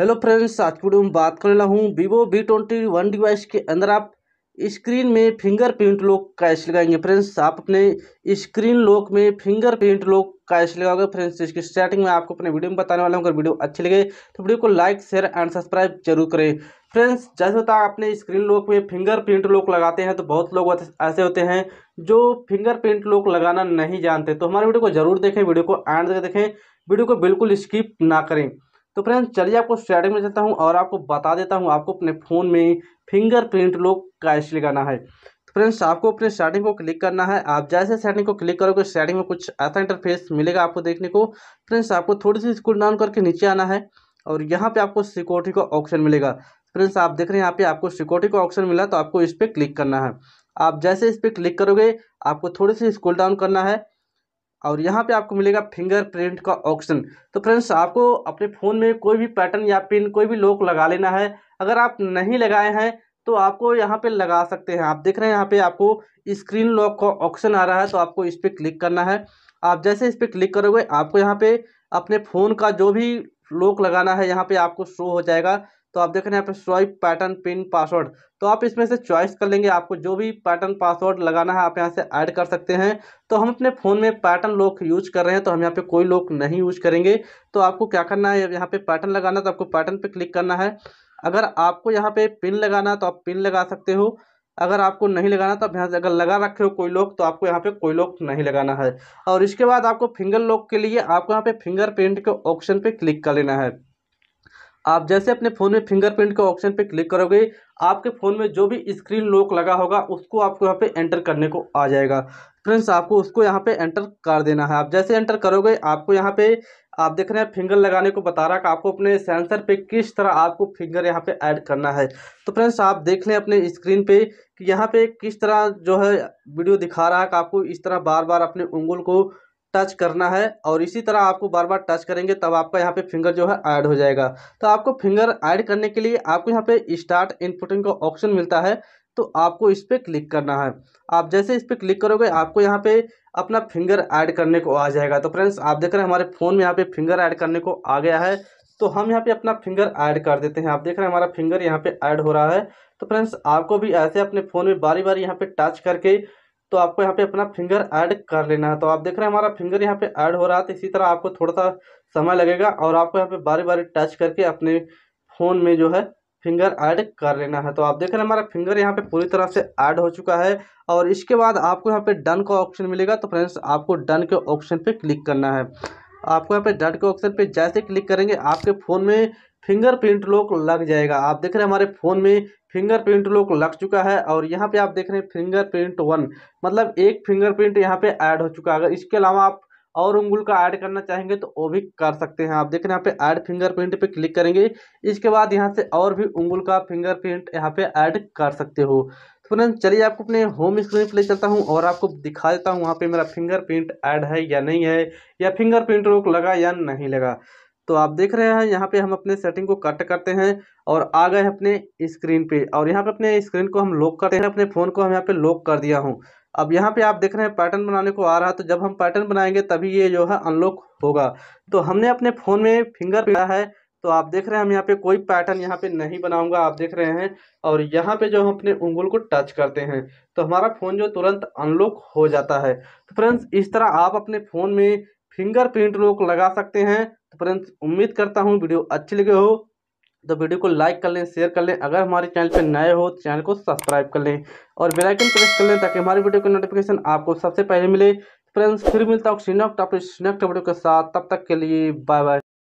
hello friends आज की video में बात कर रहा हूँ Vivo V twenty one device के अंदर आप स्क्रीन में फिंगर प्रिंट लॉक कैश लगाएंगे फ्रेंड्स आप अपने स्क्रीन लॉक में फिंगर प्रिंट लॉक कैश लगाओगे फ्रेंड्स इसकी स्टार्टिंग में आपको अपने वीडियो में बताने वाला हूँ अगर वीडियो अच्छी लगे तो वीडियो को लाइक शेयर एंड सब्सक्राइब जरूर करें फ्रेंड्स जैसे होता है अपने स्क्रीन लॉक में फिंगर प्रिंट लॉक लगाते हैं तो बहुत लोग ऐसे होते हैं जो फिंगर प्रिंट लॉक लगाना नहीं जानते तो हमारे वीडियो को जरूर देखें वीडियो को एंड देखें वीडियो को बिल्कुल स्किप ना करें तो फ्रेंड्स चलिए आपको स्टार्टिंग में चलता हूँ और आपको बता देता हूँ आपको अपने फ़ोन में फिंगरप्रिंट लोग कैश लगाना है तो फ्रेंड्स आपको अपने सेटिंग को क्लिक करना है आप जैसे सेटिंग को क्लिक करोगे सेटिंग में कुछ ऐसा इंटरफेस मिलेगा आपको देखने को फ्रेंड्स आपको थोड़ी सी स्कूल डाउन करके नीचे आना है और यहाँ पर आपको सिक्योरिटी का ऑप्शन मिलेगा फ्रेंड्स आप देख रहे हैं यहाँ पे आपको सिक्योरिटी का ऑप्शन मिला तो आपको इस पर क्लिक करना है आप जैसे इस पर क्लिक करोगे आपको थोड़ी सी स्कूल डाउन करना है और यहाँ पे आपको मिलेगा फिंगरप्रिंट का ऑप्शन तो फ्रेंड्स आपको अपने फ़ोन में कोई भी पैटर्न या पिन कोई भी लॉक लगा लेना है अगर आप नहीं लगाए हैं तो आपको यहाँ पे लगा सकते हैं आप देख रहे हैं यहाँ पे आपको स्क्रीन लॉक का ऑप्शन आ रहा है तो आपको इस पर क्लिक करना है आप जैसे इस पर क्लिक करोगे आपको यहाँ पर अपने फ़ोन का जो भी लॉक लगाना है यहाँ पर आपको शो हो जाएगा तो आप देख रहे हैं यहाँ पे स्वाइप पैटर्न पिन पासवर्ड तो आप इसमें से चॉइस कर लेंगे आपको जो भी पैटर्न पासवर्ड लगाना है आप यहाँ से ऐड कर सकते हैं तो हम अपने फ़ोन में पैटर्न लॉक यूज कर रहे हैं तो हम यहाँ पे कोई लॉक नहीं यूज करेंगे तो आपको क्या करना है यहाँ पे पैटर्न लगाना तो आपको पैटर्न पर क्लिक करना है अगर आपको यहाँ पे पिन लगाना तो आप पिन लगा सकते हो अगर आपको नहीं लगाना तो आप यहाँ से अगर लगा रखे हो कोई लॉक तो आपको यहाँ पे कोई लॉक नहीं लगाना है और इसके बाद आपको फिंगर लॉक के लिए आपको यहाँ पे फिंगरप्रिंट के ऑप्शन पे क्लिक कर लेना है आप जैसे अपने फ़ोन में फिंगरप्रिंट के ऑप्शन पर क्लिक करोगे आपके फ़ोन में जो भी स्क्रीन लॉक लगा होगा उसको आपको यहाँ पे एंटर करने को आ जाएगा फ्रेंड्स आपको उसको यहाँ पे एंटर कर देना है आप जैसे एंटर करोगे आपको यहाँ पे आप देख रहे हैं फिंगर लगाने को बता रहा है कि आपको अपने सेंसर पे किस तरह आपको फिंगर यहाँ पे ऐड करना है तो फ्रेंड्स आप देख लें अपने स्क्रीन पे कि यहाँ पे किस तरह जो है वीडियो दिखा रहा है कि आपको इस तरह बार बार अपने उंगल को टच करना है और इसी तरह आपको बार बार टच करेंगे तब आपका यहाँ पे फिंगर जो है ऐड हो जाएगा तो आपको फिंगर ऐड करने के लिए आपको यहाँ पे स्टार्ट इनपुटिंग का ऑप्शन मिलता है तो आपको इस पर क्लिक करना है आप जैसे इस पर क्लिक करोगे आपको यहाँ पे अपना फिंगर ऐड करने को आ जाएगा तो फ्रेंड्स आप देख रहे हैं हमारे फ़ोन में यहाँ पर फिंगर ऐड करने को आ गया है तो हम यहाँ पे अपना फिंगर ऐड कर देते हैं आप देख रहे हैं हमारा फिंगर यहाँ पे ऐड हो रहा है तो फ्रेंड्स आपको भी ऐसे अपने फ़ोन में बारी बारी यहाँ पे टच करके तो आपको यहाँ पे अपना फिंगर ऐड कर लेना है तो आप देख रहे हैं हमारा फिंगर यहाँ पे ऐड हो रहा है तो इसी तरह आपको थोड़ा सा समय लगेगा और आपको यहाँ पे बारी बारी टच करके अपने फ़ोन में जो है फिंगर ऐड कर लेना है तो आप देख रहे हैं हमारा फिंगर यहाँ पे पूरी तरह से ऐड हो चुका है और इसके बाद आपको यहाँ पे डन का ऑप्शन मिलेगा तो फ्रेंड्स आपको डन के ऑप्शन पे क्लिक करना है आपको यहाँ पे डन के ऑप्शन पे जैसे क्लिक करेंगे आपके फ़ोन में फिंगरप्रिंट लॉक लग जाएगा आप देख रहे हैं हमारे फ़ोन में फिंगरप्रिंट लॉक लग चुका है और यहाँ पे आप देख रहे हैं फिंगरप्रिंट वन मतलब एक फिंगरप्रिंट यहाँ पे ऐड हो चुका है अगर इसके अलावा आप और उंगुल का ऐड करना चाहेंगे तो वो भी कर सकते हैं आप देख रहे हैं यहाँ पे ऐड फिंगरप्रिंट पे क्लिक करेंगे इसके बाद यहाँ से और भी उंगुल का फिंगरप्रिंट यहाँ पे ऐड कर सकते हो तो फ्रेंड चलिए आपको अपने होम स्क्रीन पर ले चलता हूँ और आपको दिखा देता हूँ वहाँ पे मेरा फिंगरप्रिंट ऐड है या नहीं है या फिंगरप्रिंट रोक लगा या नहीं लगा तो आप देख रहे हैं यहाँ पे हम अपने सेटिंग को कट करते हैं और आ गए अपने स्क्रीन पे और यहाँ पे अपने स्क्रीन को हम लॉक करते हैं अपने फ़ोन को हम यहाँ पे लॉक कर दिया हूँ अब यहाँ पे आप देख रहे हैं पैटर्न बनाने को आ रहा है तो जब हम पैटर्न बनाएंगे तभी ये जो है अनलॉक होगा तो हमने अपने फ़ोन में फिंगर पिया है तो आप देख रहे हैं हम यहाँ पे कोई पैटर्न यहाँ पे नहीं बनाऊंगा आप देख रहे हैं और यहाँ पे जो हम अपने उंगल को टच करते हैं तो हमारा फ़ोन जो तुरंत अनलॉक हो जाता है तो फ्रेंड्स इस तरह आप अपने फ़ोन में फिंगरप्रिंट लॉक लगा सकते हैं फ्रेंड्स उम्मीद करता हूँ वीडियो अच्छी लगे हो तो वीडियो को लाइक कर लें शेयर कर लें अगर हमारे चैनल पर नए हो तो चैनल को सब्सक्राइब कर लें और बेल आइकन प्रेस कर लें ताकि हमारे वीडियो का नोटिफिकेशन आपको सबसे पहले मिले फ्रेंड्स फिर मिलता हूँ सीनक टॉपिक सीनक वीडियो के साथ तब तक के लिए बाय बाय